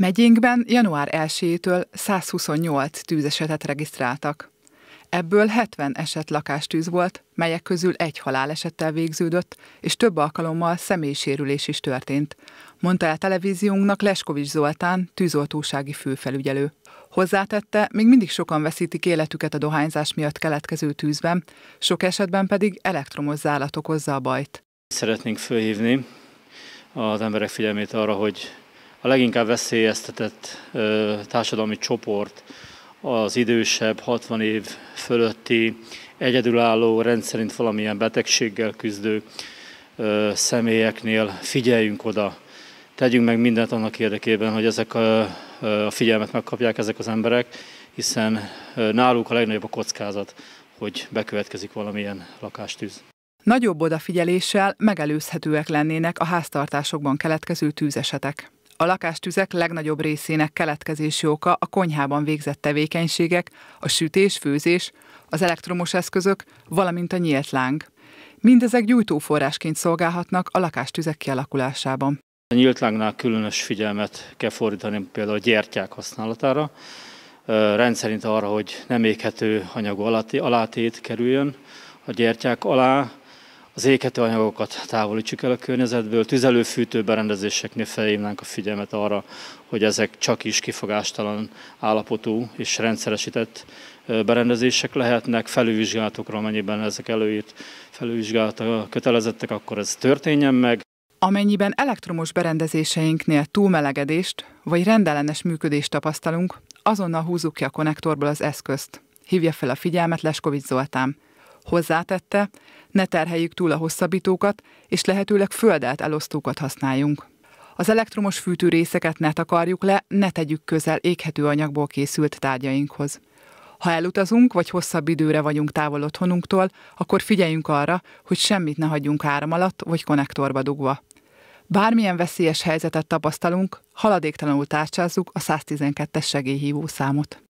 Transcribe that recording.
Megyénkben január 1-től 128 tűzesetet regisztráltak. Ebből 70 eset lakástűz volt, melyek közül egy halálesettel végződött, és több alkalommal személysérülés is történt, mondta el televíziónknak Leskovics Zoltán, tűzoltósági főfelügyelő. Hozzátette, még mindig sokan veszítik életüket a dohányzás miatt keletkező tűzben, sok esetben pedig elektromos zálat okozza a bajt. Szeretnénk fölhívni az emberek figyelmét arra, hogy a leginkább veszélyeztetett társadalmi csoport az idősebb, 60 év fölötti, egyedülálló, rendszerint valamilyen betegséggel küzdő személyeknél figyeljünk oda, tegyünk meg mindent annak érdekében, hogy ezek a, figyelmet megkapják ezek az emberek, hiszen náluk a legnagyobb a kockázat, hogy bekövetkezik valamilyen lakástűz. Nagyobb odafigyeléssel megelőzhetőek lennének a háztartásokban keletkező tűzesetek. A lakástüzek legnagyobb részének keletkezési oka a konyhában végzett tevékenységek, a sütés, főzés, az elektromos eszközök, valamint a nyílt láng. Mindezek gyújtóforrásként szolgálhatnak a lakástüzek kialakulásában. A nyílt lángnál különös figyelmet kell fordítani például a gyertyák használatára, rendszerint arra, hogy nem éghető anyagú alátét kerüljön a gyertyák alá, az éghető anyagokat távolítsuk el a környezetből, tüzelőfűtő berendezéseknél felhívnánk a figyelmet arra, hogy ezek csak is kifogástalan állapotú és rendszeresített berendezések lehetnek, felülvizsgálatokra, amennyiben ezek előírt felülvizsgálata kötelezettek, akkor ez történjen meg. Amennyiben elektromos berendezéseinknél túlmelegedést vagy rendellenes működést tapasztalunk, azonnal húzzuk ki a konnektorból az eszközt. Hívja fel a figyelmet Leskovics Zoltán. Hozzátette, ne terheljük túl a hosszabbítókat, és lehetőleg földelt elosztókat használjunk. Az elektromos fűtőrészeket ne takarjuk le, ne tegyük közel éghető anyagból készült tárgyainkhoz. Ha elutazunk, vagy hosszabb időre vagyunk távol otthonunktól, akkor figyeljünk arra, hogy semmit ne hagyjunk áram alatt, vagy konnektorba dugva. Bármilyen veszélyes helyzetet tapasztalunk, haladéktalanul tárcsázzuk a 112-es segélyhívó számot.